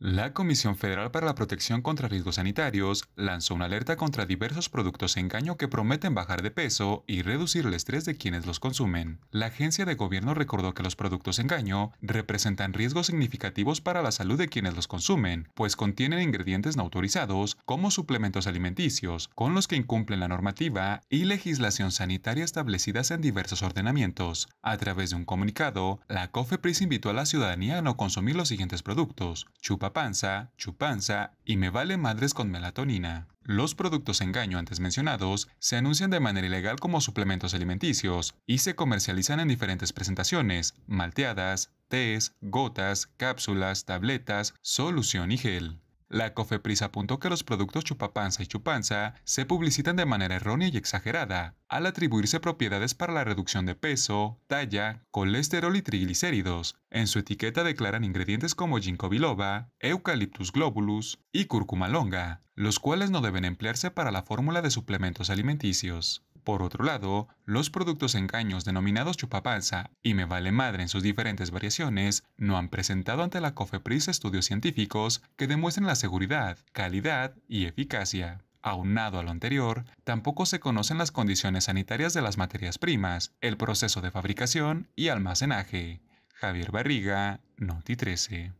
La Comisión Federal para la Protección contra Riesgos Sanitarios lanzó una alerta contra diversos productos engaño que prometen bajar de peso y reducir el estrés de quienes los consumen. La agencia de gobierno recordó que los productos engaño representan riesgos significativos para la salud de quienes los consumen, pues contienen ingredientes no autorizados como suplementos alimenticios, con los que incumplen la normativa y legislación sanitaria establecidas en diversos ordenamientos. A través de un comunicado, la COFEPRIS invitó a la ciudadanía a no consumir los siguientes productos: chupa panza, chupanza y me vale madres con melatonina. Los productos engaño antes mencionados se anuncian de manera ilegal como suplementos alimenticios y se comercializan en diferentes presentaciones, malteadas, tés, gotas, cápsulas, tabletas, solución y gel. La COFEPRIS apuntó que los productos chupapanza y chupanza se publicitan de manera errónea y exagerada, al atribuirse propiedades para la reducción de peso, talla, colesterol y triglicéridos. En su etiqueta declaran ingredientes como ginkgo biloba, eucaliptus globulus y cúrcuma longa, los cuales no deben emplearse para la fórmula de suplementos alimenticios. Por otro lado, los productos en caños denominados chupapalsa y me vale madre en sus diferentes variaciones no han presentado ante la COFEPRIS estudios científicos que demuestren la seguridad, calidad y eficacia. Aunado a lo anterior, tampoco se conocen las condiciones sanitarias de las materias primas, el proceso de fabricación y almacenaje. Javier Barriga, Noti 13.